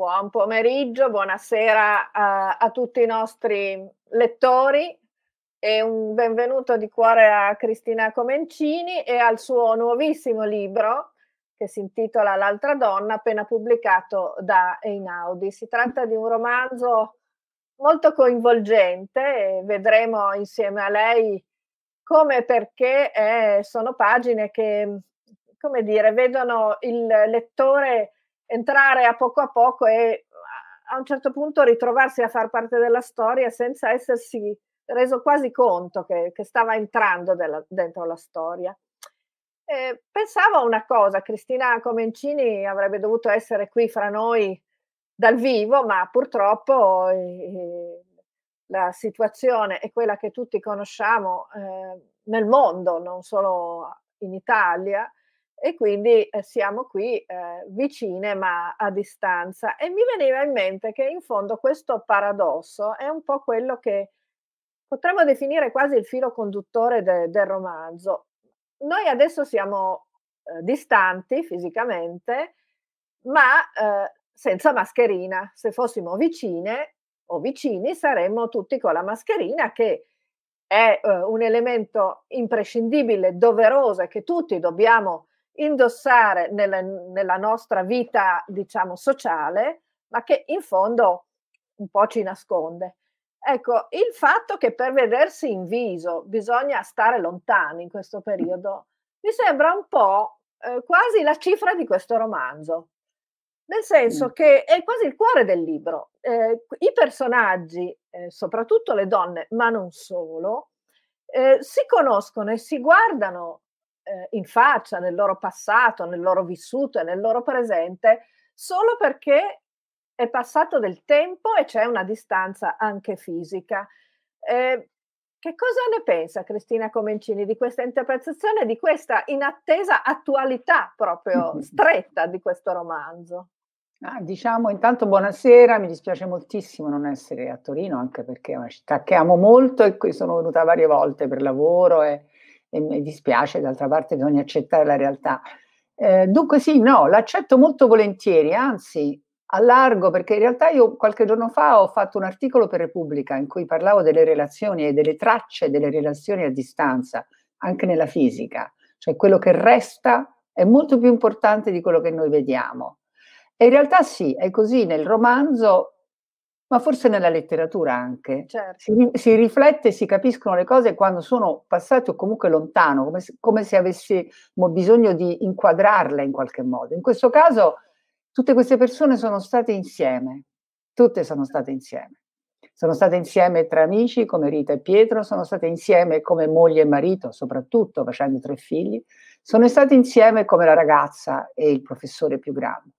Buon pomeriggio, buonasera a, a, tutti i nostri lettori e un benvenuto di cuore a Cristina Comencini e al suo nuovissimo libro che si intitola L'altra donna, appena pubblicato da Einaudi. Si tratta di un romanzo molto coinvolgente e vedremo insieme a lei come e perché è, eh, sono pagine che, come dire, vedono il lettore entrare a poco a poco e a un certo punto ritrovarsi a far parte della storia senza essersi reso quasi conto che, che stava entrando della, dentro la storia. Eh, pensavo a una cosa, Cristina Comencini avrebbe dovuto essere qui fra noi dal vivo, ma purtroppo eh, la situazione è quella che tutti conosciamo eh, nel mondo, non solo in Italia, e quindi eh, siamo qui eh, vicine ma a distanza. E mi veniva in mente che in fondo questo paradosso è un po' quello che potremmo definire quasi il filo conduttore de- del romanzo. Noi adesso siamo eh, distanti fisicamente, ma eh, senza mascherina. Se fossimo vicine o vicini saremmo tutti con la mascherina che è eh, un elemento imprescindibile, doveroso e che tutti dobbiamo indossare nella, nella nostra vita, diciamo, sociale, ma che in fondo un po' ci nasconde. Ecco, il fatto che per vedersi in viso bisogna stare lontani in questo periodo mi sembra un po' eh, quasi la cifra di questo romanzo, nel senso mm. che è quasi il cuore del libro. Eh, I personaggi, eh, soprattutto le donne, ma non solo, eh, si conoscono e si guardano eh, in faccia nel loro passato, nel loro vissuto e nel loro presente, solo perché è passato del tempo e c'è una distanza anche fisica. Eh, che cosa ne pensa Cristina Comencini di questa interpretazione, di questa inattesa attualità proprio stretta di questo romanzo? Ah, diciamo intanto buonasera, mi dispiace moltissimo non essere a Torino, anche perché è una città che amo molto e qui sono venuta varie volte per lavoro e e mi dispiace, d'altra parte bisogna accettare la realtà. Eh, dunque sì, no, l'accetto molto volentieri, anzi allargo perché in realtà io qualche giorno fa ho fatto un articolo per Repubblica in cui parlavo delle relazioni e delle tracce delle relazioni a distanza, anche nella fisica, cioè quello che resta è molto più importante di quello che noi vediamo. E in realtà sì, è così, nel romanzo ma forse nella letteratura anche. Certo. Si, si, riflette, si capiscono le cose quando sono passate o comunque lontano, come se, come se, avessimo bisogno di inquadrarle in qualche modo. In questo caso tutte queste persone sono state insieme, tutte sono state insieme. Sono state insieme tra amici come Rita e Pietro, sono state insieme come moglie e marito, soprattutto facendo tre figli, sono state insieme come la ragazza e il professore più grande.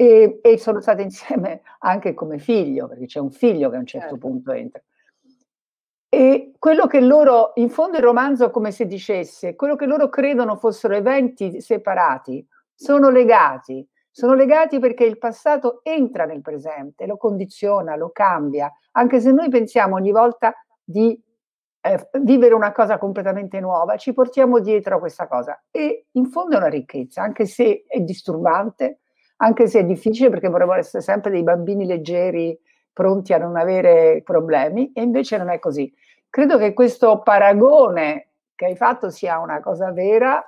E, e, sono state insieme anche come figlio, perché c'è un figlio che a un certo certo. punto entra. E quello che loro, in fondo il romanzo come se dicesse, quello che loro credono fossero eventi separati, sono legati, sono legati perché il passato entra nel presente, lo condiziona, lo cambia, anche se noi pensiamo ogni volta di eh, vivere una cosa completamente nuova, ci portiamo dietro a questa cosa e in fondo è una ricchezza, anche se è disturbante, anche se è difficile perché vorremmo essere sempre dei bambini leggeri, pronti a non avere problemi, e invece non è così. Credo che questo paragone che hai fatto sia una cosa vera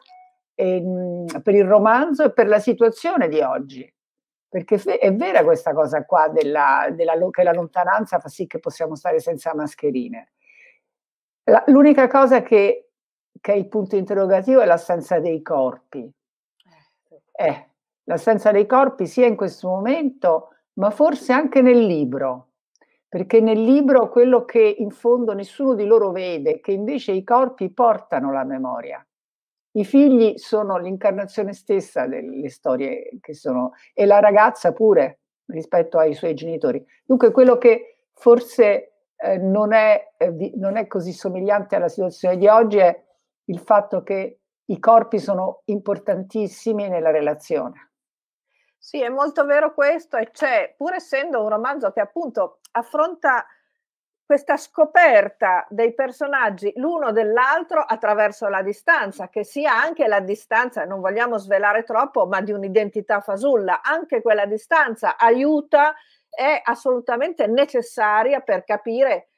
e, ehm, mh, per il romanzo e per la situazione di oggi, perché è vera questa cosa qua della, della, che la lontananza fa sì che possiamo stare senza mascherine. La, l'unica cosa che, che è il punto interrogativo è l'assenza dei corpi. Eh, eh l'assenza dei corpi sia in questo momento, ma forse anche nel libro, perché nel libro quello che in fondo nessuno di loro vede, che invece i corpi portano la memoria. I figli sono l'incarnazione stessa delle storie che sono, e la ragazza pure rispetto ai suoi genitori. Dunque quello che forse eh, non, è, eh, non è così somigliante alla situazione di oggi è il fatto che i corpi sono importantissimi nella relazione. Sì, è molto vero questo e c'è, pur essendo un romanzo che appunto affronta questa scoperta dei personaggi l'uno dell'altro attraverso la distanza, che sia anche la distanza, non vogliamo svelare troppo, ma di un'identità fasulla, anche quella distanza aiuta, è assolutamente necessaria per capire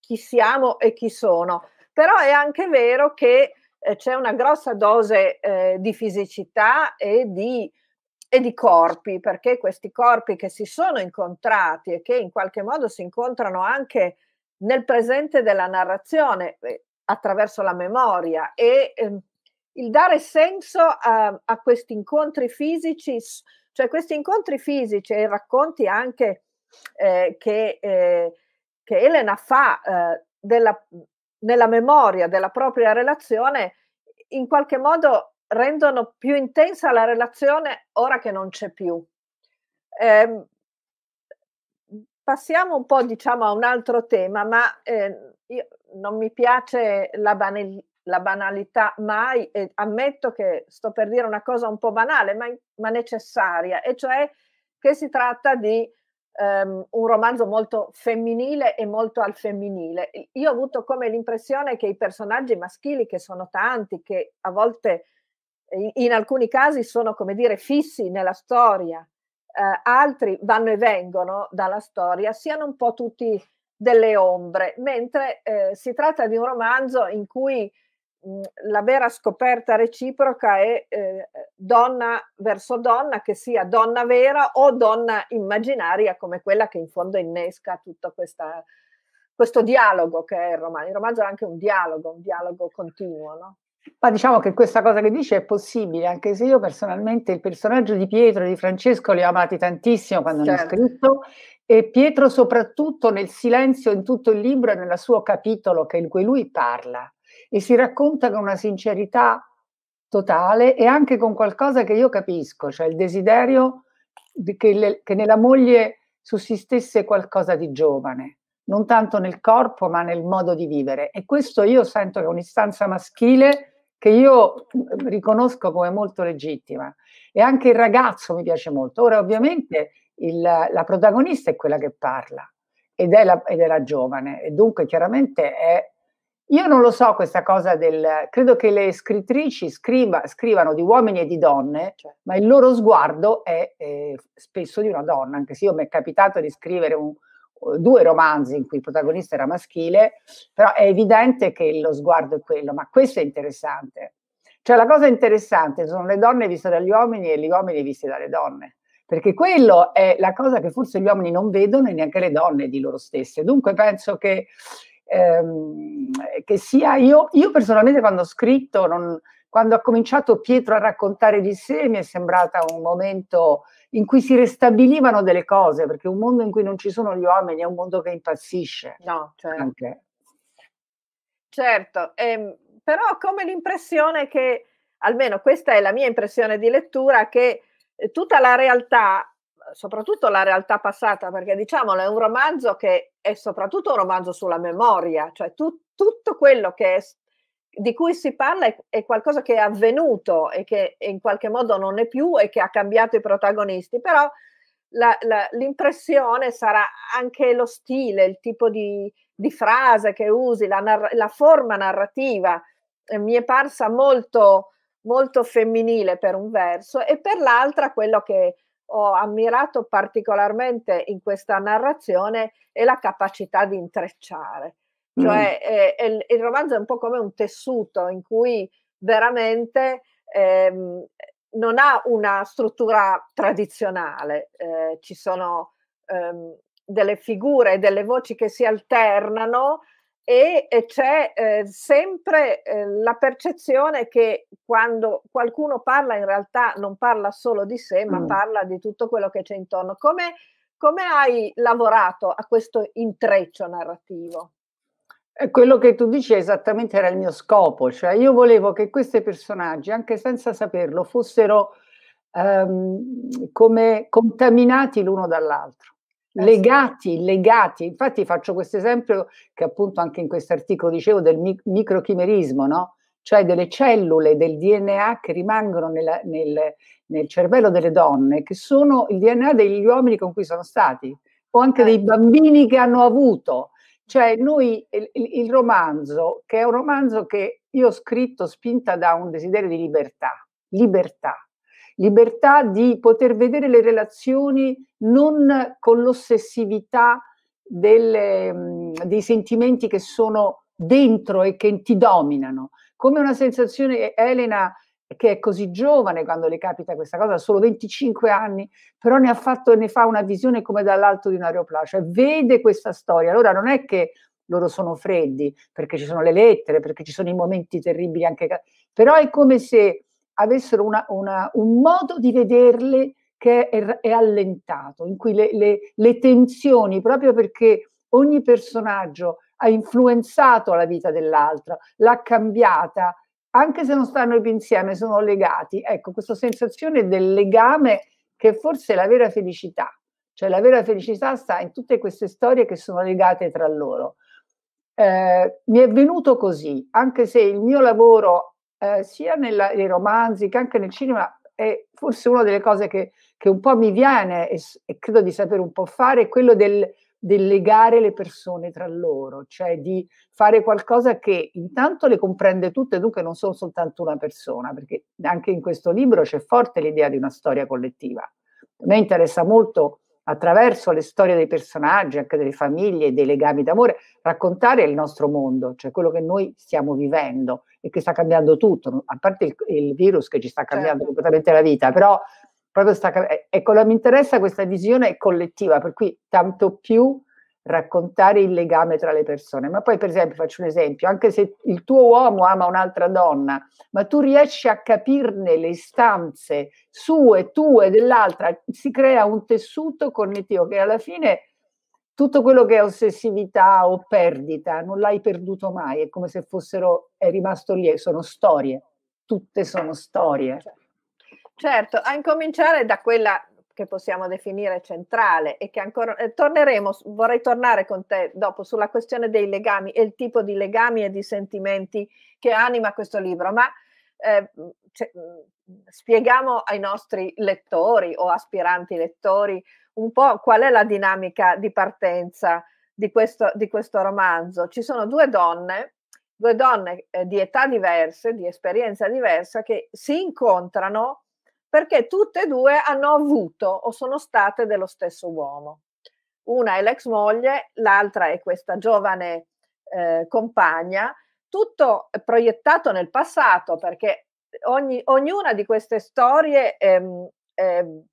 chi siamo e chi sono. Però è anche vero che eh, c'è una grossa dose eh, di fisicità e di e di corpi, perché questi corpi che si sono incontrati e che in qualche modo si incontrano anche nel presente della narrazione eh, attraverso la memoria e eh, il dare senso a, a, questi incontri fisici, cioè questi incontri fisici e i racconti anche eh, che, eh, che, Elena fa eh, della, nella memoria della propria relazione, in qualche modo rendono più intensa la relazione ora che non c'è più. Eh, passiamo un po' diciamo a un altro tema, ma eh, io, non mi piace la, banal- la banalità mai, e ammetto che sto per dire una cosa un po' banale, ma, ma necessaria, e cioè che si tratta di um, un romanzo molto femminile e molto al femminile. Io ho avuto come l'impressione che i personaggi maschili, che sono tanti, che a volte in, alcuni casi sono, come dire, fissi nella storia, eh, altri vanno e vengono dalla storia, siano un po' tutti delle ombre, mentre eh, si tratta di un romanzo in cui mh, mm, la vera scoperta reciproca è eh, donna verso donna, che sia donna vera o donna immaginaria come quella che in fondo innesca tutto questa, questo dialogo che è il romanzo. Il romanzo è anche un dialogo, un dialogo continuo. No? Ma diciamo che questa cosa che dice è possibile, anche se io personalmente il personaggio di Pietro e di Francesco li ho amati tantissimo quando certo. hanno scritto e Pietro soprattutto nel silenzio in tutto il libro e nel suo capitolo che, in cui lui parla e si racconta con una sincerità totale e anche con qualcosa che io capisco, cioè il desiderio che, le, che nella moglie sussistesse qualcosa di giovane non tanto nel corpo ma nel modo di vivere. E questo io sento che è un'istanza maschile che io mm, riconosco come molto legittima. E anche il ragazzo mi piace molto. Ora ovviamente il, la protagonista è quella che parla ed è, la, ed è la giovane e dunque chiaramente è... Io non lo so questa cosa del... Credo che le scrittrici scriva, scrivano di uomini e di donne, cioè, ma il loro sguardo è eh, spesso di una donna, anche se io mi è capitato di scrivere un, due romanzi in cui il protagonista era maschile, però è evidente che lo sguardo è quello, ma questo è interessante. Cioè la cosa interessante sono le donne viste dagli uomini e gli uomini visti dalle donne, perché quello è la cosa che forse gli uomini non vedono e neanche le donne di loro stesse. Dunque penso che, ehm, che sia io, io personalmente quando ho scritto non, quando ha cominciato Pietro a raccontare di sé mi è sembrata un momento in cui si restabilivano delle cose, perché un mondo in cui non ci sono gli uomini è un mondo che impazzisce. No, certo. Anche. Certo, ehm, però ho come l'impressione che, almeno questa è la mia impressione di lettura, che eh, tutta la realtà soprattutto la realtà passata, perché diciamolo, è un romanzo che è soprattutto un romanzo sulla memoria, cioè tu, tutto quello che è di cui si parla è, è, qualcosa che è avvenuto e che in qualche modo non è più e che ha cambiato i protagonisti, però la, la, l'impressione sarà anche lo stile, il tipo di, di frase che usi, la, narra- la forma narrativa eh, mi è parsa molto, molto femminile per un verso e per l'altra quello che ho ammirato particolarmente in questa narrazione è la capacità di intrecciare cioè, mm. eh, il, il, romanzo è un po' come un tessuto in cui veramente ehm, non ha una struttura tradizionale, eh, ci sono ehm, delle figure delle voci che si alternano e, e c'è eh, sempre eh, la percezione che quando qualcuno parla in realtà non parla solo di sé, ma mm. parla di tutto quello che c'è intorno. Come, come hai lavorato a questo intreccio narrativo? quello che tu dici esattamente era il mio scopo, cioè io volevo che questi personaggi, anche senza saperlo, fossero ehm, come contaminati l'uno dall'altro, eh, legati, sì. legati. Infatti faccio questo esempio che appunto anche in questo articolo dicevo del mic- microchimerismo, no? cioè delle cellule del DNA che rimangono nella, nel, nel, cervello delle donne, che sono il DNA degli uomini con cui sono stati, o anche eh. dei certo. bambini che hanno avuto cioè lui, il, il romanzo, che è un romanzo che io ho scritto spinta da un desiderio di libertà, libertà, libertà di poter vedere le relazioni non con l'ossessività delle, mhmm, dei sentimenti che sono dentro e che ti dominano. Come una sensazione, Elena che è così giovane quando le capita questa cosa, solo 25 anni, però ne, ha fatto, ne fa una visione come dall'alto di un aeroplano, cioè vede questa storia. Allora non è che loro sono freddi, perché ci sono le lettere, perché ci sono i momenti terribili anche, però è come se avessero una, una, un modo di vederle che è, è allentato, in cui le, le, le tensioni, proprio perché ogni personaggio ha influenzato la vita dell'altro, l'ha cambiata, anche se non stanno più insieme, sono legati. Ecco, questa sensazione del legame che forse è la vera felicità, cioè la vera felicità sta in tutte queste storie che sono legate tra loro. Eh, mi è venuto così, anche se il mio lavoro, eh, sia nella, nei romanzi che anche nel cinema, è forse una delle cose che, che un po' mi viene e, e credo di saper un po' fare, è quello del del legare le persone tra loro, cioè di fare qualcosa che intanto le comprende tutte, dunque non sono soltanto una persona, perché anche in questo libro c'è forte l'idea di una storia collettiva. A me interessa molto attraverso le storie dei personaggi, anche delle famiglie, dei legami d'amore, raccontare il nostro mondo, cioè quello che noi stiamo vivendo e che sta cambiando tutto, a parte il, il virus che ci sta cambiando certo. completamente la vita, però proprio sta, ecco, mi interessa questa visione collettiva, per cui tanto più raccontare il legame tra le persone. Ma poi, per esempio, faccio un esempio, anche se il tuo uomo ama un'altra donna, ma tu riesci a capirne le istanze sue, tue, dell'altra, si crea un tessuto connettivo che alla fine tutto quello che è ossessività o perdita non l'hai perduto mai, è come se fossero, è rimasto lì, sono storie, tutte sono storie. Certo. Certo, a incominciare da quella che possiamo definire centrale e che ancora eh, torneremo, vorrei tornare con te dopo sulla questione dei legami e il tipo di legami e di sentimenti che anima questo libro, ma eh, cioè, mm, spieghiamo ai nostri lettori o aspiranti lettori un po' qual è la dinamica di partenza di questo, di questo romanzo. Ci sono due donne, due donne eh, di età diverse, di esperienza diversa, che si incontrano perché tutte e due hanno avuto o sono state dello stesso uomo. Una è l'ex moglie, l'altra è questa giovane eh, compagna, tutto proiettato nel passato perché ogni, ognuna di queste storie ehm, ehm,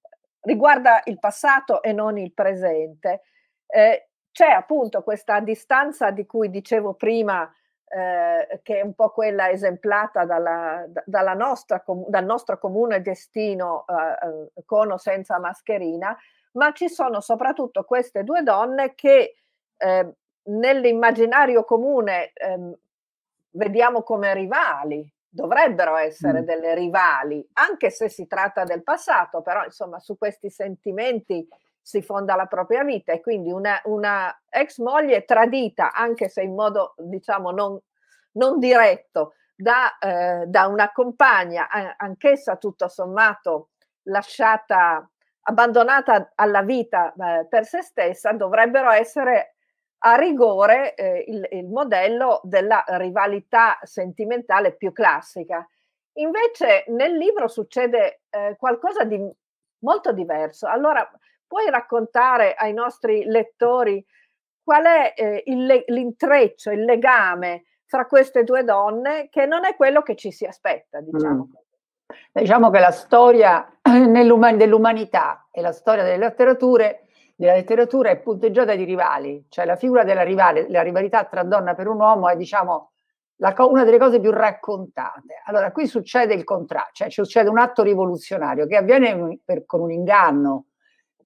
riguarda il passato e non il presente. Eh, c'è appunto questa distanza di cui dicevo prima eh, che è un po' quella esemplata dalla, dalla nostra, dal nostro comune destino eh, eh, con o senza mascherina, ma ci sono soprattutto queste due donne che eh, nell'immaginario comune ehm, vediamo come rivali, dovrebbero essere mm. delle rivali, anche se si tratta del passato, però insomma su questi sentimenti si fonda la propria vita e quindi una, una ex moglie tradita, anche se in modo diciamo non, non diretto, da, eh, da, una compagna, anch'essa tutto sommato lasciata, abbandonata alla vita eh, per se stessa, dovrebbero essere a rigore eh, il, il, modello della rivalità sentimentale più classica. Invece nel libro succede eh, qualcosa di molto diverso. Allora, Puoi raccontare ai nostri lettori qual è eh, il, l'intreccio, il legame fra queste due donne che non è quello che ci si aspetta, mm. diciamo. Mm. Diciamo che la storia dell'umanità e la storia delle letterature, della letteratura è punteggiata di rivali, cioè la figura della rivale, la rivalità tra donna per un uomo è diciamo la, una delle cose più raccontate. Allora qui succede il contrario, cioè succede un atto rivoluzionario che avviene per, con un inganno,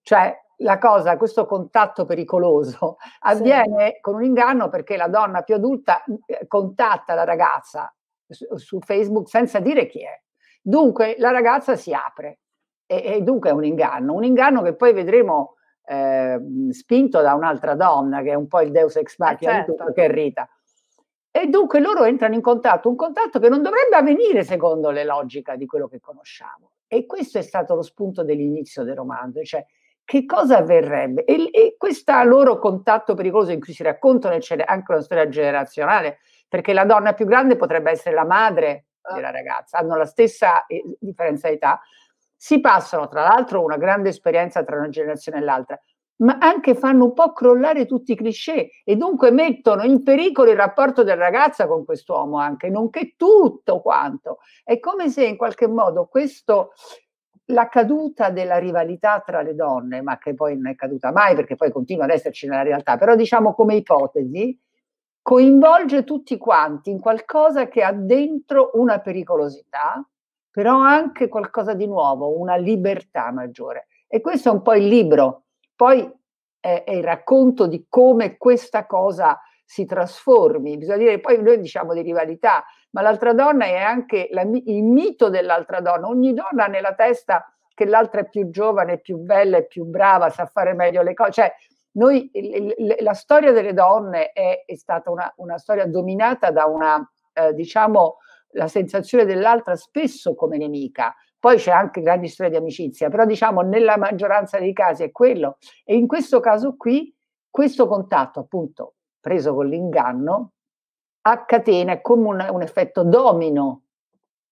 cioè, la cosa, questo contatto pericoloso avviene sì. con un inganno perché la donna più adulta mm, eh, contatta la ragazza su, su Facebook senza dire chi è. Dunque la ragazza si apre e, e dunque è un inganno, un inganno che poi vedremo eh, spinto da un'altra donna che è un po' il deus ex eh, machina certo. tutto, che è Rita. E dunque loro entrano in contatto, un contatto che non dovrebbe avvenire secondo le logiche di quello che conosciamo. E questo è stato lo spunto dell'inizio del romanzo, cioè che cosa avverrebbe? E, e questo loro contatto pericoloso in cui si raccontano, e c'è anche una storia generazionale, perché la donna più grande potrebbe essere la madre ah. della ragazza, hanno la stessa eh, differenza di età, si passano tra l'altro una grande esperienza tra una generazione e l'altra, ma anche fanno un po' crollare tutti i cliché e dunque mettono in pericolo il rapporto della ragazza con quest'uomo anche, nonché tutto quanto. È come se in qualche modo questo la caduta della rivalità tra le donne, ma che poi non è caduta mai perché poi continua ad esserci nella realtà, però diciamo come ipotesi, coinvolge tutti quanti in qualcosa che ha dentro una pericolosità, però anche qualcosa di nuovo, una libertà maggiore. E questo è un po' il libro, poi è, è il racconto di come questa cosa si trasformi. Bisogna dire, poi noi diciamo di rivalità, ma l'altra donna è anche la, il mito dell'altra donna. Ogni donna ha nella testa che l'altra è più giovane, più bella, è più brava, sa fare meglio le cose. Cioè, noi, il, il, la storia delle donne è, è stata una, una, storia dominata da una, eh, diciamo, la sensazione dell'altra spesso come nemica. Poi c'è anche grandi storie di amicizia, però diciamo nella maggioranza dei casi è quello. E in questo caso qui, questo contatto appunto preso con l'inganno a catena, è come un, un effetto domino,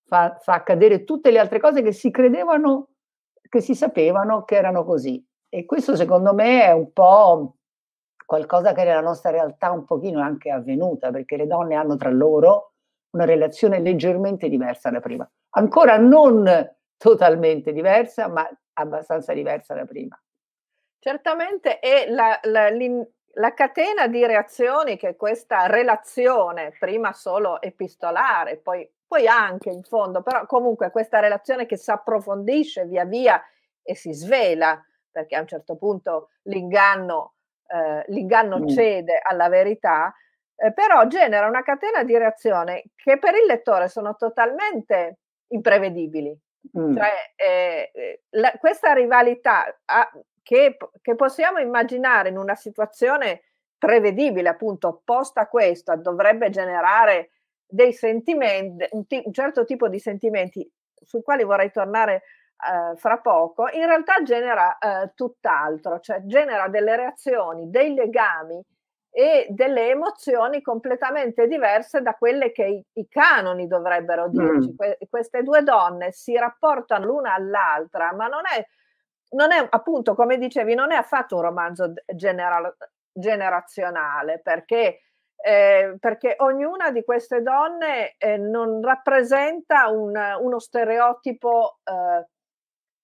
fa, fa accadere tutte le altre cose che si credevano, che si sapevano che erano così. E questo secondo me è un po' qualcosa che nella nostra realtà un pochino è anche avvenuta, perché le donne hanno tra loro una relazione leggermente diversa da prima. Ancora non totalmente diversa, ma abbastanza diversa da prima. Certamente, e la, la, la catena di reazioni che questa relazione, prima solo epistolare, poi, poi anche in fondo, però comunque questa relazione che si approfondisce via via e si svela, perché a un certo punto l'inganno, eh, l'inganno mm. cede alla verità, eh, però genera una catena di reazioni che per il lettore sono totalmente imprevedibili. Mm. Cioè, eh, eh la, questa rivalità a, che, che possiamo immaginare in una situazione prevedibile, appunto opposta a questa, dovrebbe generare dei sentimenti, un, t- un certo tipo di sentimenti sui quali vorrei tornare eh, fra poco, in realtà genera eh, tutt'altro, cioè genera delle reazioni, dei legami e delle emozioni completamente diverse da quelle che i, i canoni dovrebbero dirci. Mm. Que- queste due donne si rapportano l'una all'altra, ma non è non è, appunto, come dicevi, non è affatto un romanzo genera- generazionale perché, eh, perché, ognuna di queste donne eh, non rappresenta un, uno stereotipo, eh,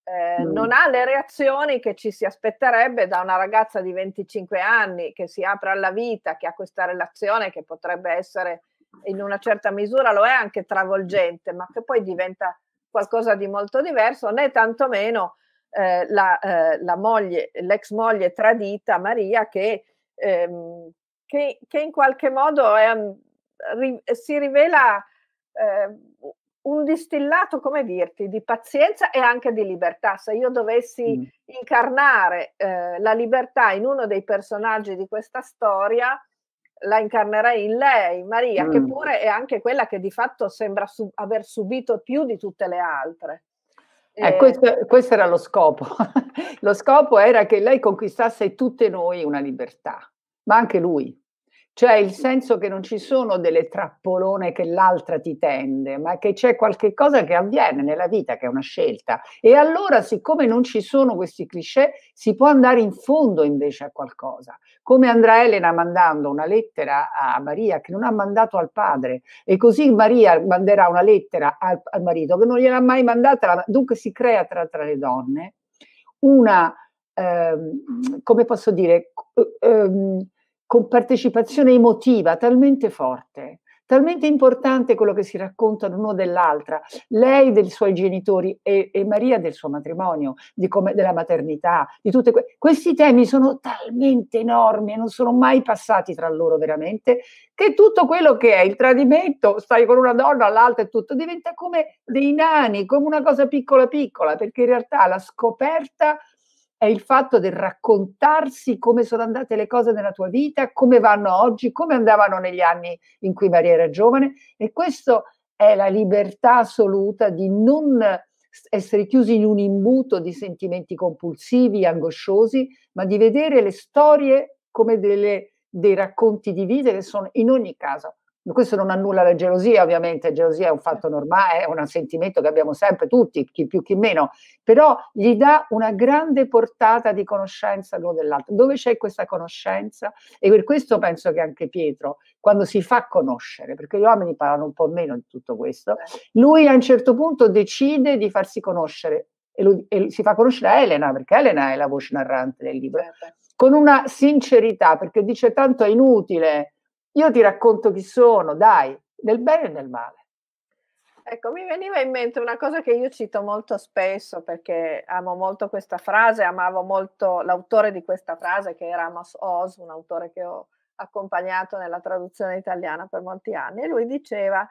eh non ha le reazioni che ci si aspetterebbe da una ragazza di 25 anni che si apre alla vita, che ha questa relazione che potrebbe essere in una certa misura lo è anche travolgente, ma che poi diventa qualcosa di molto diverso, né tantomeno eh, la, eh, la, moglie, l'ex moglie tradita Maria che, ehm, che, che in qualche modo è, ri, si rivela eh, un distillato, come dirti, di pazienza e anche di libertà. Se io dovessi mm. incarnare eh, la libertà in uno dei personaggi di questa storia, la incarnerei in lei, Maria, mm. che pure è anche quella che di fatto sembra sub- aver subito più di tutte le altre. Eh, eh, questo, questo, era lo scopo. lo scopo era che lei conquistasse tutte noi una libertà, ma anche lui cioè il senso che non ci sono delle trappolone che l'altra ti tende, ma che c'è qualche cosa che avviene nella vita, che è una scelta. E allora, siccome non ci sono questi cliché, si può andare in fondo invece a qualcosa. Come andrà Elena mandando una lettera a Maria che non ha mandato al padre, e così Maria manderà una lettera al, al marito che non gliel'ha mai mandata, dunque si crea tra, tra le donne una, ehm, come posso dire, ehm, con partecipazione emotiva talmente forte, talmente importante quello che si raccontano l'uno dell'altra, lei dei suoi genitori e, e Maria del suo matrimonio, come, della maternità, di tutte que- questi temi sono talmente enormi e non sono mai passati tra loro veramente, che tutto quello che è il tradimento, stai con una donna, l'altra e tutto, diventa come dei nani, come una cosa piccola piccola, perché in realtà la scoperta è il fatto del raccontarsi come sono andate le cose nella tua vita, come vanno oggi, come andavano negli anni in cui Maria era giovane e questa è la libertà assoluta di non essere chiusi in un imbuto di sentimenti compulsivi, angosciosi, ma di vedere le storie come delle, dei racconti di vita che sono in ogni caso questo non annulla la gelosia, ovviamente, la gelosia è un fatto normale, è un sentimento che abbiamo sempre tutti, chi più chi meno, però gli dà una grande portata di conoscenza l'uno dell'altro. Dove c'è questa conoscenza? E per questo penso che anche Pietro, quando si fa conoscere, perché gli uomini parlano un po' meno di tutto questo, lui a un certo punto decide di farsi conoscere e, lui, e si fa conoscere a Elena, perché Elena è la voce narrante del libro, certo. con una sincerità, perché dice tanto è inutile io ti racconto chi sono, dai, nel bene e nel male. Ecco, mi veniva in mente una cosa che io cito molto spesso perché amo molto questa frase, amavo molto l'autore di questa frase che era Amos Oz, un autore che ho accompagnato nella traduzione italiana per molti anni, e lui diceva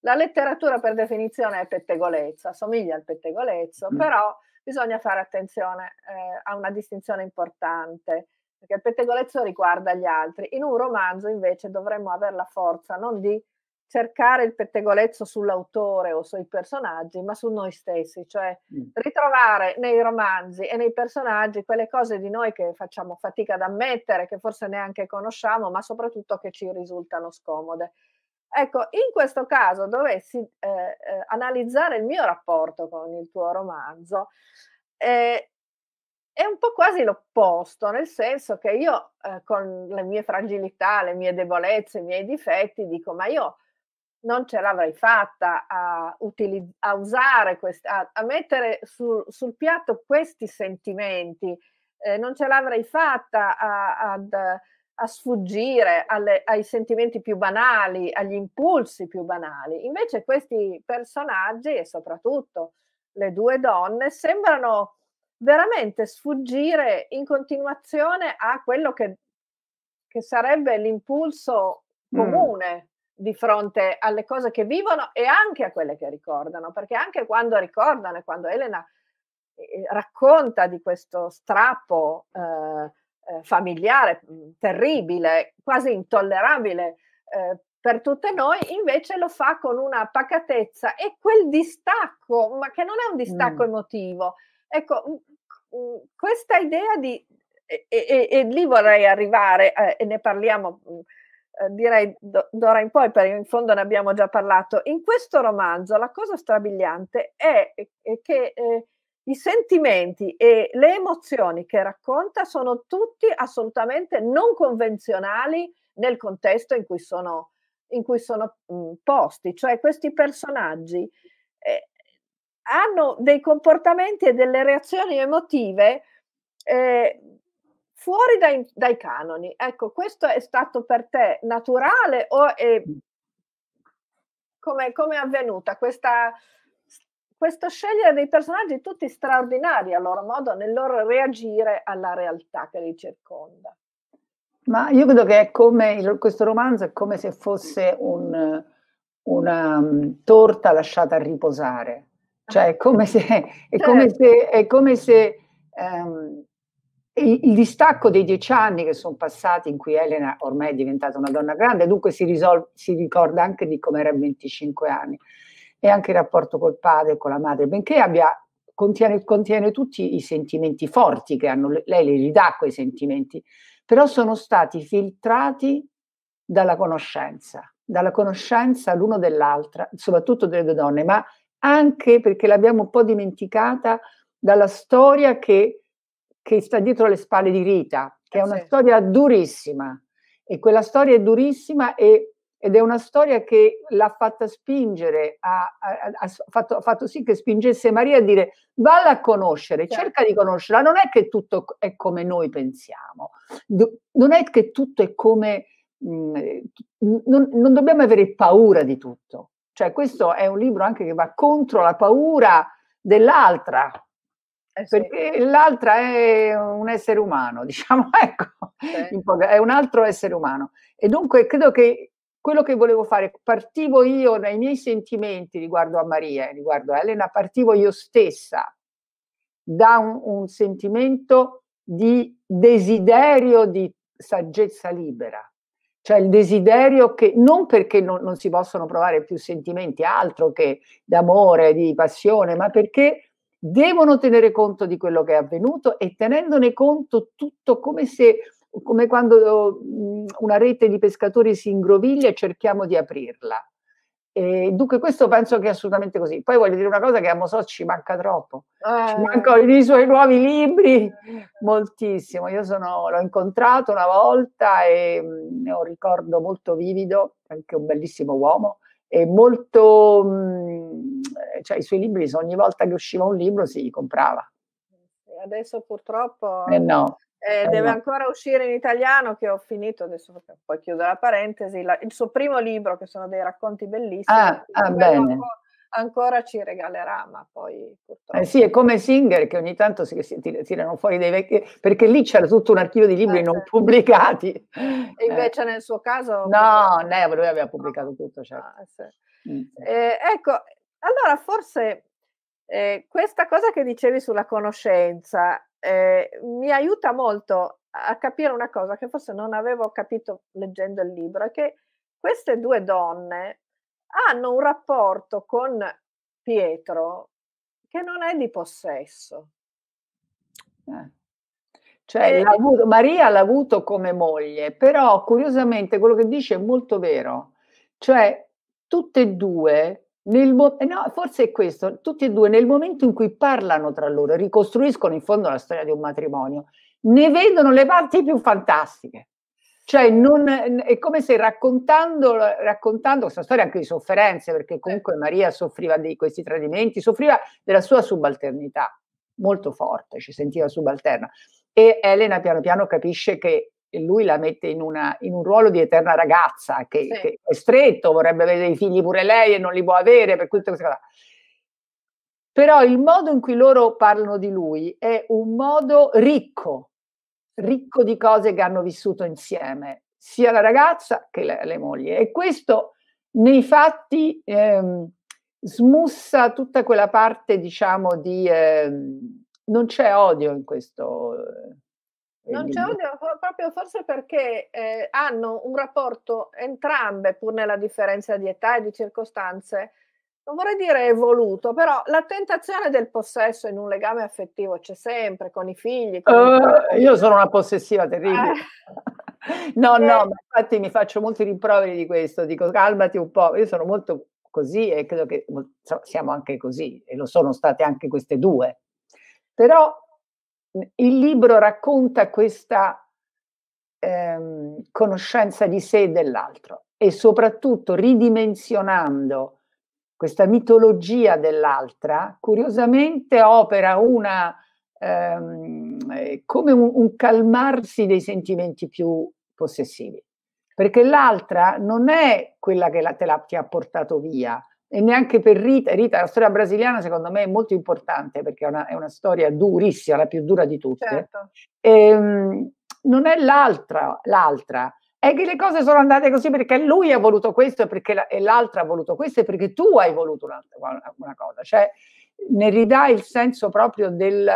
la letteratura per definizione è pettegolezza, somiglia al pettegolezzo, mm. però bisogna fare attenzione eh, a una distinzione importante perché il pettegolezzo riguarda gli altri. In un romanzo invece dovremmo avere la forza non di cercare il pettegolezzo sull'autore o sui personaggi, ma su noi stessi, cioè ritrovare nei romanzi e nei personaggi quelle cose di noi che facciamo fatica ad ammettere, che forse neanche conosciamo, ma soprattutto che ci risultano scomode. Ecco, in questo caso dovessi eh, eh, analizzare il mio rapporto con il tuo romanzo, eh, è un po' quasi l'opposto, nel senso che io eh, con le mie fragilità, le mie debolezze, i miei difetti dico ma io non ce l'avrei fatta a, utili- a usare, quest- a-, a, mettere sul, sul piatto questi sentimenti, eh, non ce l'avrei fatta a, ad, a sfuggire alle, ai sentimenti più banali, agli impulsi più banali. Invece questi personaggi e soprattutto le due donne sembrano veramente sfuggire in continuazione a quello che, che sarebbe l'impulso comune mm. di fronte alle cose che vivono e anche a quelle che ricordano, perché anche quando ricordano e quando Elena eh, racconta di questo strappo eh, eh familiare terribile, quasi intollerabile eh, per tutte noi, invece lo fa con una pacatezza e quel distacco, ma che non è un distacco mm. emotivo, Ecco, mhmm, mhmm, questa idea di, e, e, e lì vorrei arrivare, eh, e ne parliamo mhmm, eh, direi do, d'ora in poi, perché in fondo ne abbiamo già parlato, in questo romanzo la cosa strabiliante è, è che eh, i sentimenti e le emozioni che racconta sono tutti assolutamente non convenzionali nel contesto in cui sono, in cui sono mh, posti, cioè questi personaggi eh, hanno dei comportamenti e delle reazioni emotive eh, fuori dai, dai, canoni. Ecco, questo è stato per te naturale o è, come, come è avvenuta questa, questo scegliere dei personaggi tutti straordinari a loro modo nel loro reagire alla realtà che li circonda? Ma io credo che il, questo romanzo è come se fosse un, una mm, torta lasciata riposare cioè è come se, è come certo. se, è come se um, ehm, il, il, distacco dei dieci anni che sono passati in cui Elena ormai è diventata una donna grande, dunque si, risol- si ricorda anche di come era a 25 anni e anche il rapporto col padre e con la madre, benché abbia, contiene, contiene tutti i sentimenti forti che hanno, lei li ridà quei sentimenti, però sono stati filtrati dalla conoscenza, dalla conoscenza l'uno dell'altra, soprattutto delle due donne, ma anche perché l'abbiamo un po' dimenticata dalla storia che, che sta dietro le spalle di Rita, che è eh, una sì. Certo. storia durissima. E quella storia è durissima e, ed è una storia che l'ha fatta spingere, ha, ha, ha, fatto, ha, fatto, sì che spingesse Maria a dire valla a conoscere, certo. cerca di conoscerla, non è che tutto è come noi pensiamo, non è che tutto è come... Mh, mhmm, non, non dobbiamo avere paura di tutto, cioè questo è un libro anche che va contro la paura dell'altra, eh sì. perché l'altra è un essere umano, diciamo, ecco, sì. è un altro essere umano. E dunque credo che quello che volevo fare, partivo io dai miei sentimenti riguardo a Maria, riguardo a Elena, partivo io stessa da un, un sentimento di desiderio di saggezza libera, cioè il desiderio che non perché non, non, si possono provare più sentimenti altro che d'amore, di passione, ma perché devono tenere conto di quello che è avvenuto e tenendone conto tutto come se come quando mm, una rete di pescatori si ingroviglia e cerchiamo di aprirla. E dunque questo penso che è assolutamente così. Poi voglio dire una cosa che a Mosò ci manca troppo, eh. ci mancano i suoi nuovi libri moltissimo. Io sono, l'ho incontrato una volta e mm, ne ho un ricordo molto vivido, anche un bellissimo uomo, e molto, mh, mm, cioè i suoi libri, ogni volta che usciva un libro si comprava adesso purtroppo eh no, eh, eh, deve no. ancora uscire in italiano che ho finito, adesso poi chiudo la parentesi, la, il suo primo libro che sono dei racconti bellissimi, ah, ah, ancora, ancora ci regalerà, ma poi eh, purtroppo... Eh sì, è come Singer che ogni tanto si, si tirano fuori dei vecchi, perché lì c'era tutto un archivio di eh, libri non certo. pubblicati. E invece nel suo caso... No, no, lui aveva pubblicato tutto, certo. Sì. Mm. ecco, allora forse eh, questa cosa che dicevi sulla conoscenza eh, mi aiuta molto a capire una cosa che forse non avevo capito leggendo il libro, è che queste due donne hanno un rapporto con Pietro che non è di possesso. Eh. Cioè, eh, e... l'ha avuto, Maria l'ha avuto come moglie, però curiosamente quello che dice è molto vero. Cioè, tutte e due Mo- eh, no, forse è questo, tutti e due nel momento in cui parlano tra loro, ricostruiscono in fondo la storia di un matrimonio, ne vedono le parti più fantastiche. Cioè, non, è come se raccontando, raccontando questa storia anche di sofferenze, perché comunque Maria soffriva di questi tradimenti, soffriva della sua subalternità molto forte, ci sentiva subalterna. E Elena piano piano capisce che lui la mette in, una, in un ruolo di eterna ragazza che, sì. che, è stretto, vorrebbe avere dei figli pure lei e non li può avere per tutte queste cose. Però il modo in cui loro parlano di lui è un modo ricco, ricco di cose che hanno vissuto insieme, sia la ragazza che la, le mogli. E questo nei fatti ehm, smussa tutta quella parte, diciamo, di... Ehm, non c'è odio in questo... Eh non c'è odio proprio forse perché eh, hanno un rapporto entrambe, pur nella differenza di età e di circostanze, non vorrei dire evoluto, però la tentazione del possesso in un legame affettivo c'è sempre con i figli. Con uh, io sono una possessiva terribile. Eh. no, eh. no, infatti mi faccio molti rimproveri di questo, dico calmati un po', io sono molto così e credo che siamo anche così e lo sono state anche queste due. Però il libro racconta questa ehm, conoscenza di sé e dell'altro e soprattutto ridimensionando questa mitologia dell'altra, curiosamente opera una, ehm, eh, come un, un calmarsi dei sentimenti più possessivi, perché l'altra non è quella che la, te la, ti ha portato via, e neanche per Rita. Rita, la storia brasiliana secondo me è molto importante perché è una, è una storia durissima, la più dura di tutte. Certo. Ehm, non è l'altra, l'altra, è che le cose sono andate così perché lui ha voluto questo e perché la, e l'altra ha voluto questo e perché tu hai voluto un'altra, una cosa. Cioè, ne ridà il senso proprio del,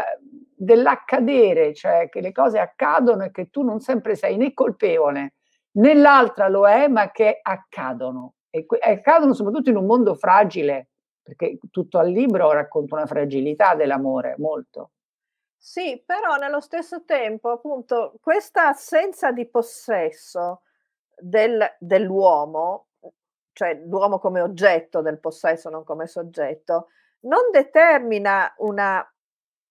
dell'accadere, cioè che le cose accadono e che tu non sempre sei né colpevole, né l'altra lo è, ma che accadono e, e cadono soprattutto in un mondo fragile, perché tutto al libro racconta una fragilità dell'amore, molto. Sì, però nello stesso tempo, appunto, questa assenza di possesso del, dell'uomo, cioè l'uomo come oggetto del possesso, non come soggetto, non determina una...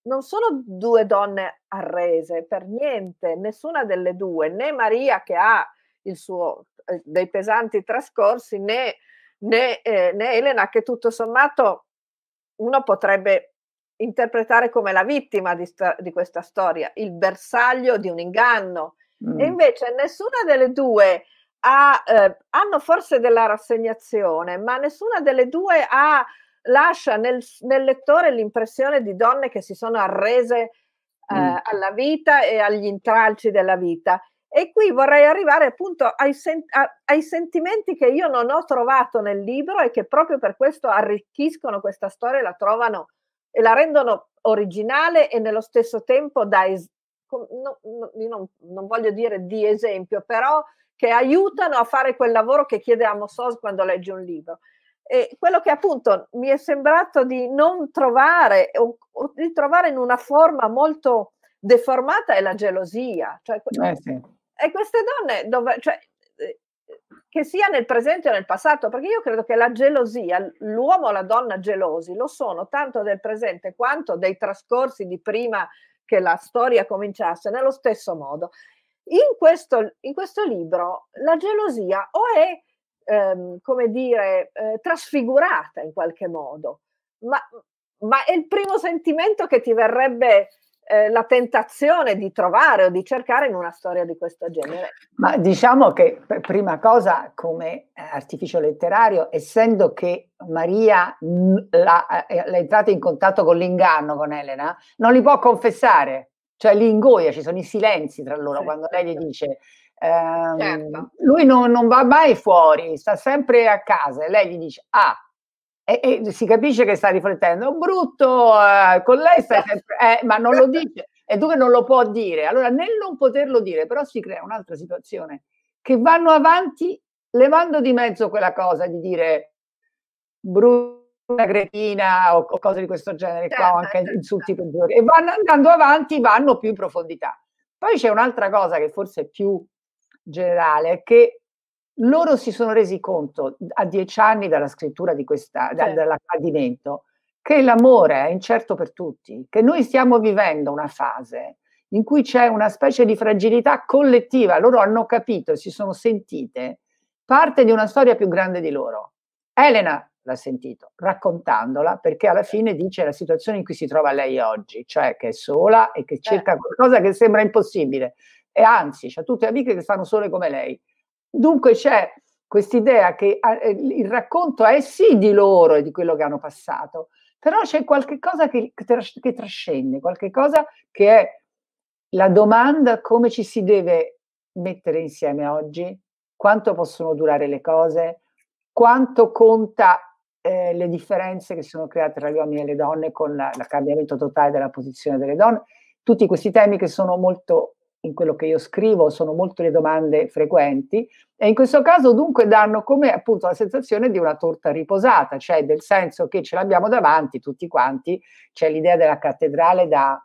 Non sono due donne arrese per niente, nessuna delle due, né Maria che ha il suo dei pesanti trascorsi, né, né, eh, né Elena, che tutto sommato uno potrebbe interpretare come la vittima di, sta, di questa storia, il bersaglio di un inganno. Mm. E invece nessuna delle due ha, eh, hanno forse della rassegnazione, ma nessuna delle due ha, lascia nel, nel, lettore l'impressione di donne che si sono arrese eh, mm. alla vita e agli intralci della vita. E qui vorrei arrivare appunto ai, sen- a- ai, sentimenti che io non ho trovato nel libro e che proprio per questo arricchiscono questa storia e la trovano e la rendono originale e nello stesso tempo da es- no, no, non, non, voglio dire di esempio, però che aiutano a fare quel lavoro che chiede Amos quando legge un libro. E quello che appunto mi è sembrato di non trovare o, o di trovare in una forma molto deformata è la gelosia, cioè eh sì e queste donne, dove, cioè, che sia nel presente o nel passato, perché io credo che la gelosia, l'uomo o la donna gelosi, lo sono tanto del presente quanto dei trascorsi di prima che la storia cominciasse, nello stesso modo. In questo, in questo libro la gelosia o è, ehm, come dire, eh, trasfigurata in qualche modo, ma, ma, è il primo sentimento che ti verrebbe eh, la tentazione di trovare o di cercare in una storia di questo genere. Ma diciamo che per prima cosa come eh, artificio letterario, essendo che Maria è mm, eh, entrata in contatto con l'inganno con Elena, non li può confessare, cioè li ingoia, ci sono i silenzi tra loro sì, quando lei gli certo. dice certo. Ehm, certo. Lui non, non, va mai fuori, sta sempre a casa e lei gli dice: Ah, e, e, si capisce che sta riflettendo, brutto, eh, con lei stai certo. sempre, eh, ma non lo certo. dice e dunque non lo può dire. Allora nel non poterlo dire però si crea un'altra situazione che vanno avanti levando di mezzo quella cosa di dire brutta cretina o, o cose di questo genere qua, o certo, anche insulti peggiori e vanno andando avanti, vanno più in profondità. Poi c'è un'altra cosa che forse è più generale, è che loro si sono resi conto a dieci anni dalla scrittura di questa, certo. dall'accadimento, che l'amore è incerto per tutti, che noi stiamo vivendo una fase in cui c'è una specie di fragilità collettiva, loro hanno capito e si sono sentite parte di una storia più grande di loro. Elena l'ha sentito, raccontandola, perché alla certo. fine dice la situazione in cui si trova lei oggi, cioè che è sola e che certo. cerca qualcosa che sembra impossibile. E anzi, ha tutte le amiche che stanno sole come lei. Dunque c'è quest'idea che ah, eh, il racconto è sì di loro e di quello che hanno passato, però c'è qualche cosa che, che trascende, qualche cosa che è la domanda come ci si deve mettere insieme oggi, quanto possono durare le cose, quanto conta eh, le differenze che sono create tra gli uomini e le donne con il cambiamento totale della posizione delle donne, tutti questi temi che sono molto in quello che io scrivo sono molto le domande frequenti e in questo caso dunque danno come appunto la sensazione di una torta riposata, cioè del senso che ce l'abbiamo davanti tutti quanti, c'è l'idea della cattedrale da,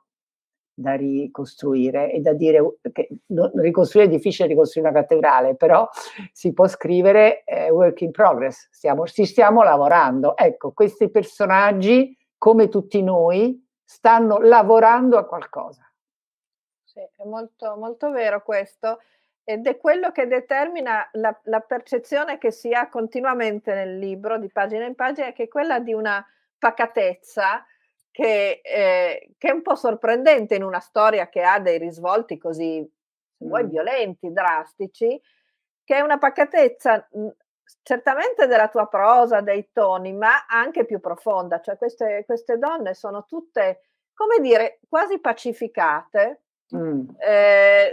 da ricostruire e da dire che ricostruire è difficile ricostruire una cattedrale, però si può scrivere eh, work in progress, stiamo, ci stiamo lavorando. Ecco, questi personaggi come tutti noi stanno lavorando a qualcosa sì, è molto, molto vero questo ed è quello che determina la, la, percezione che si ha continuamente nel libro, di pagina in pagina, che è quella di una pacatezza che, eh, che è un po' sorprendente in una storia che ha dei risvolti così, se vuoi, mm. violenti, drastici, che è una pacatezza mh, mm, certamente della tua prosa, dei toni, ma anche più profonda. Cioè queste, queste donne sono tutte, come dire, quasi pacificate Mm. Eh,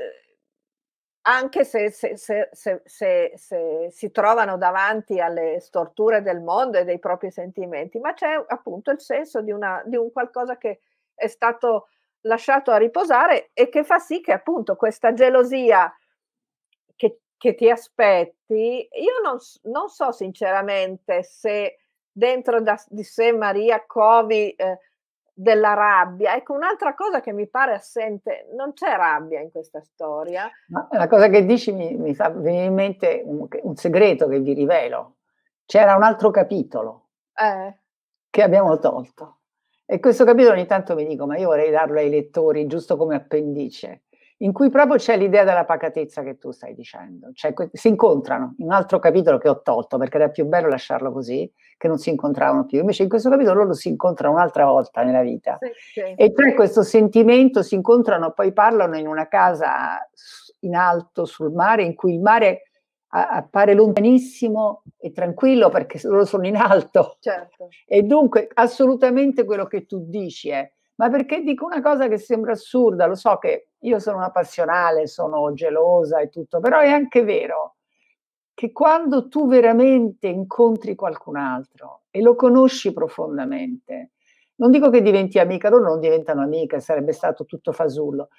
anche se, se, se, se, si trovano davanti alle storture del mondo e dei propri sentimenti, ma c'è appunto il senso di, una, di un qualcosa che è stato lasciato a riposare e che fa sì che appunto questa gelosia che, che ti aspetti, io non, non, so sinceramente se dentro da, di sé Maria Covi eh, della rabbia. Ecco, un'altra cosa che mi pare assente, non c'è rabbia in questa storia. Ma la cosa che dici mi, mi fa venire in mente un, un, segreto che vi rivelo. C'era un altro capitolo eh. che abbiamo tolto. E questo capitolo ogni tanto mi dico, ma io vorrei darlo ai lettori giusto come appendice in cui proprio c'è l'idea della pacatezza che tu stai dicendo. Cioè, si incontrano in un altro capitolo che ho tolto perché era più bello lasciarlo così, che non si incontravano più. Invece in questo capitolo loro si incontrano un'altra volta nella vita. Sì, sì. E c'è questo sentimento, si incontrano, poi parlano in una casa in alto sul mare, in cui il mare appare lontanissimo e tranquillo perché loro sono in alto. Certo. E dunque assolutamente quello che tu dici è ma perché dico una cosa che sembra assurda, lo so che io sono una passionale, sono gelosa e tutto, però è anche vero che quando tu veramente incontri qualcun altro e lo conosci profondamente, non dico che diventi amica, loro non diventano amiche, sarebbe stato tutto fasullo,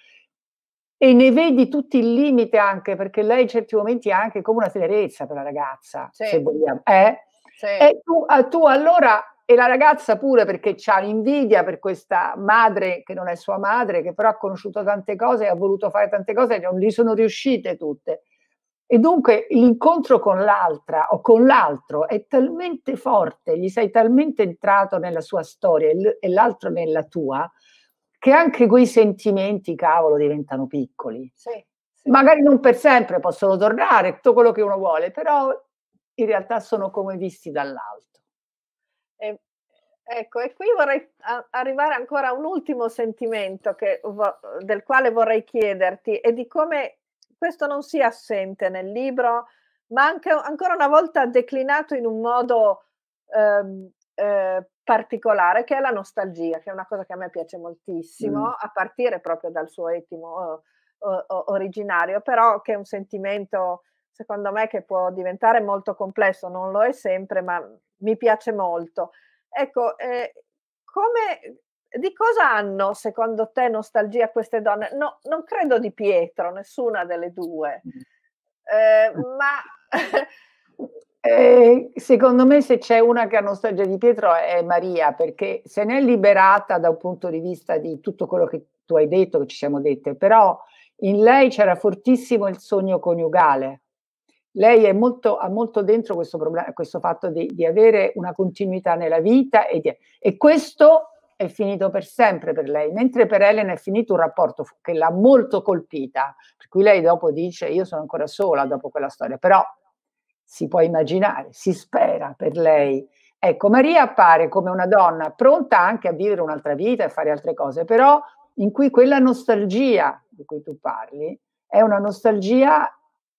e ne vedi tutti il limite anche, perché lei in certi momenti è anche come una tenerezza per la ragazza, sì. se vogliamo, eh? Sì. E tu, tu allora e la ragazza pure perché ha invidia per questa madre che non è sua madre, che però ha conosciuto tante cose e ha voluto fare tante cose e non gli sono riuscite tutte. E dunque l'incontro con l'altra o con l'altro è talmente forte, gli sei talmente entrato nella sua storia e l'altro nella tua, che anche quei sentimenti, cavolo, diventano piccoli. Sì, sì. Magari non per sempre possono tornare, tutto quello che uno vuole, però in realtà sono come visti dall'altro. Ecco, e qui vorrei arrivare ancora a un ultimo sentimento che, del quale vorrei chiederti e di come questo non sia assente nel libro, ma anche ancora una volta declinato in un modo eh, eh, particolare, che è la nostalgia, che è una cosa che a me piace moltissimo, mm. a partire proprio dal suo etimo eh, originario, però che è un sentimento, secondo me, che può diventare molto complesso, non lo è sempre, ma mi piace molto. Ecco, eh, come, di cosa hanno secondo te nostalgia queste donne? No, non credo di Pietro, nessuna delle due, eh, ma... Eh, secondo me se c'è una che ha nostalgia di Pietro è Maria, perché se ne è liberata da un punto di vista di tutto quello che tu hai detto, che ci siamo dette, però in lei c'era fortissimo il sogno coniugale, lei molto, ha molto dentro questo, problema, questo fatto di, di, avere una continuità nella vita e, di, e, questo è finito per sempre per lei, mentre per Elena è finito un rapporto che l'ha molto colpita, per cui lei dopo dice io sono ancora sola dopo quella storia, però si può immaginare, si spera per lei. Ecco, Maria appare come una donna pronta anche a vivere un'altra vita e fare altre cose, però in cui quella nostalgia di cui tu parli è una nostalgia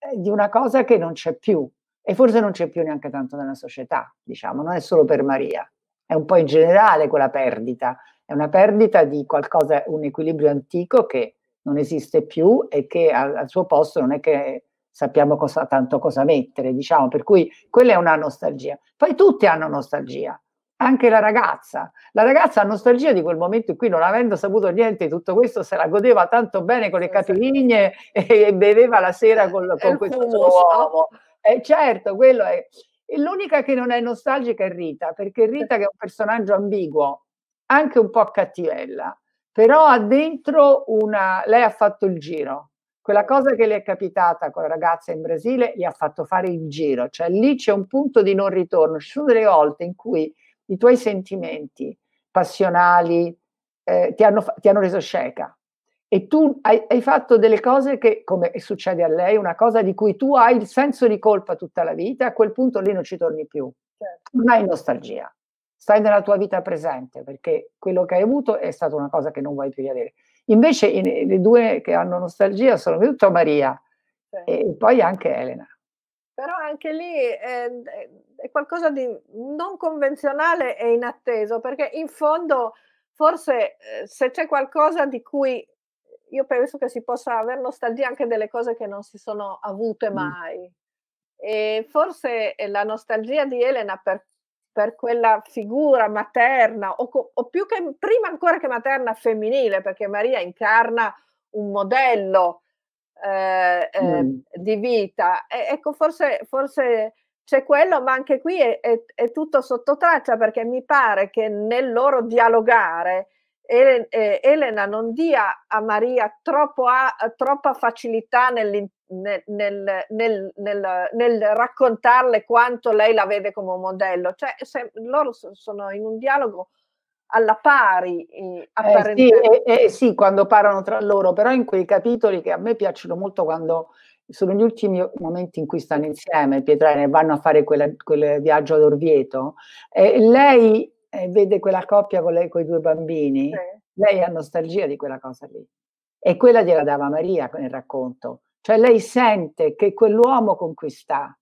eh, di una cosa che non c'è più e forse non c'è più neanche tanto nella società, diciamo, non è solo per Maria, è un po' in generale quella perdita, è una perdita di qualcosa, un equilibrio antico che non esiste più e che al, al suo posto non è che sappiamo cosa, tanto cosa mettere, diciamo, per cui quella è una nostalgia. Poi tutti hanno nostalgia, anche la ragazza. La ragazza ha nostalgia di quel momento in cui, non avendo saputo niente di tutto questo, se la godeva tanto bene con le esatto. capivigne e beveva la sera eh, con, con questo suo uomo. Eh, certo, quello è. E l'unica che non è nostalgica è Rita, perché Rita che è un personaggio ambiguo, anche un po' cattivella, però ha dentro una... lei ha fatto il giro. Quella cosa che le è capitata con la ragazza in Brasile gli ha fatto fare il giro, cioè lì c'è un punto di non ritorno. Ci sono delle volte in cui i tuoi sentimenti passionali eh, ti, hanno, ti, hanno, reso cieca e tu hai, hai, fatto delle cose che, come succede a lei, una cosa di cui tu hai il senso di colpa tutta la vita, a quel punto lì non ci torni più, certo. non hai nostalgia, stai nella tua vita presente perché quello che hai avuto è stata una cosa che non vuoi più riavere. Invece in, eh, le due che hanno nostalgia sono soprattutto Maria certo. e, e poi anche Elena. Però anche lì eh, è qualcosa di non convenzionale e inatteso, perché in fondo forse eh, se c'è qualcosa di cui io penso che si possa avere nostalgia anche delle cose che non si sono avute mm. mai. Mm. E forse eh, la nostalgia di Elena per, per quella figura materna, o, o, più che prima ancora che materna femminile, perché Maria incarna un modello eh, eh, mm. di vita. E, ecco, forse, forse c'è quello, ma anche qui è, è, è tutto sotto traccia perché mi pare che nel loro dialogare Ele, eh, Elena non dia a Maria troppo a, troppa facilità nel, nel, nel, nel, raccontarle quanto lei la vede come modello. Cioè, se, loro sono in un dialogo alla pari, eh, apparentemente. Eh sì, eh, sì, quando parlano tra loro, però in quei capitoli che a me piacciono molto quando sono gli ultimi momenti in cui stanno insieme, Pietrene, vanno a fare quella, quel viaggio ad Orvieto, e lei eh, vede quella coppia con, lei, con i due bambini, sì. lei ha nostalgia di quella cosa lì. E quella gliela dava Maria nel racconto. Cioè lei sente che quell'uomo con cui sta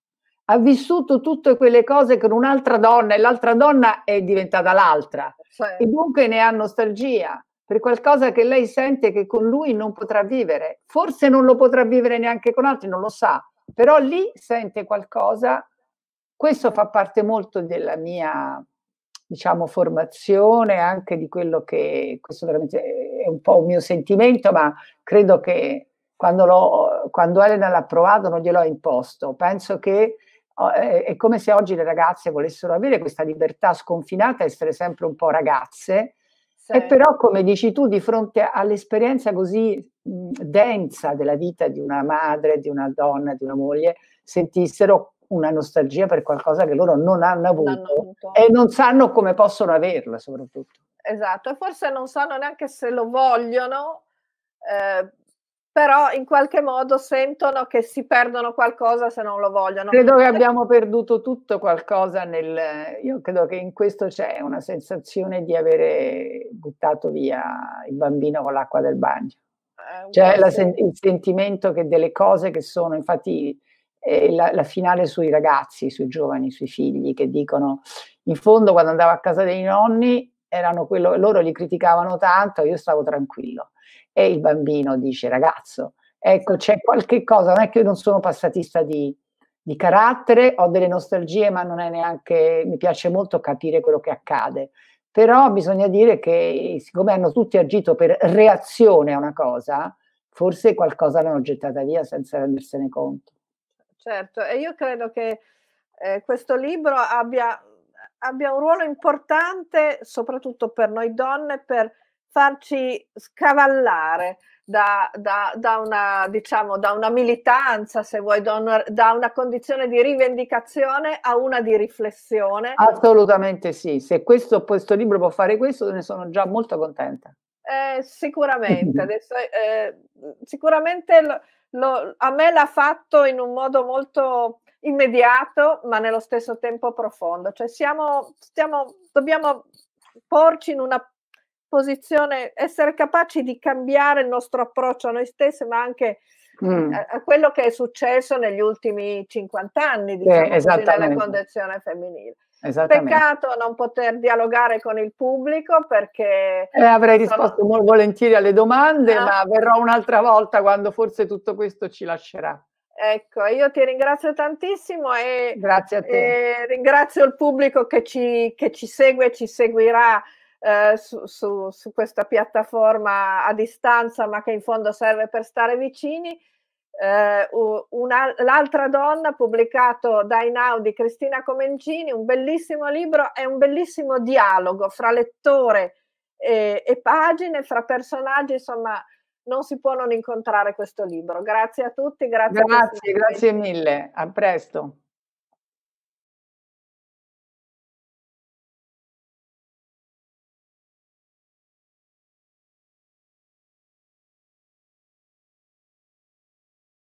ha vissuto tutte quelle cose con un'altra donna e l'altra donna è diventata l'altra. Sì. E dunque ne ha nostalgia per qualcosa che lei sente che con lui non potrà vivere, forse non lo potrà vivere neanche con altri, non lo sa, però lì sente qualcosa, questo fa parte molto della mia diciamo formazione, anche di quello che questo veramente è un po' un mio sentimento, ma credo che quando, quando Elena l'ha provato non gliel'ho imposto. Penso che oh, è come se oggi le ragazze volessero avere questa libertà sconfinata, essere sempre un po' ragazze, sì. E però, come dici tu, di fronte all'esperienza così mhmm, densa della vita di una madre, di una donna, di una moglie, sentissero una nostalgia per qualcosa che loro non hanno avuto, avuto. e non sanno come possono averla soprattutto. Esatto, e forse non sanno neanche se lo vogliono, eh, però in qualche modo sentono che si perdono qualcosa se non lo vogliono. Credo che abbiamo perduto tutto qualcosa nel... Io credo che in questo c'è una sensazione di avere buttato via il bambino con l'acqua del bagno. Eh, cioè la, il sentimento che delle cose che sono, infatti eh, la, la finale sui ragazzi, sui giovani, sui figli che dicono, in fondo quando andavo a casa dei nonni erano quello, loro li criticavano tanto, io stavo tranquillo e il bambino dice, ragazzo, ecco, c'è qualche cosa, non è che io non sono passatista di, di carattere, ho delle nostalgie, ma non è neanche, mi piace molto capire quello che accade. Però bisogna dire che siccome hanno tutti agito per reazione a una cosa, forse qualcosa l'hanno gettata via senza rendersene conto. Certo, e io credo che eh, questo libro abbia, abbia un ruolo importante soprattutto per noi donne per farci scavallare da, da, da, una, diciamo, da una militanza, se vuoi, da una, da una, condizione di rivendicazione a una di riflessione. Assolutamente sì, se questo, questo libro può fare questo, ne sono già molto contenta. Eh, sicuramente, adesso, eh, sicuramente lo, lo, a me l'ha fatto in un modo molto immediato, ma nello stesso tempo profondo. Cioè siamo, stiamo, dobbiamo porci in una posizione, essere capaci di cambiare il nostro approccio a noi stessi, ma anche mm. a, eh, a, quello che è successo negli ultimi 50 anni, eh, diciamo, eh, così, condizione femminile. Peccato non poter dialogare con il pubblico perché... Eh, avrei risposto molto volentieri alle domande, ah. ma verrò un'altra volta quando forse tutto questo ci lascerà. Ecco, io ti ringrazio tantissimo e, a te. ringrazio il pubblico che ci, che ci segue e ci seguirà eh, su, su, su, questa piattaforma a distanza, ma che in fondo serve per stare vicini. Eh, una, l'altra donna, pubblicato da Inaudi Cristina Comencini, un bellissimo libro e un bellissimo dialogo fra lettore e, e pagine, fra personaggi, insomma non si può non incontrare questo libro. Grazie a tutti, grazie. Grazie, a tutti. grazie mille, a presto.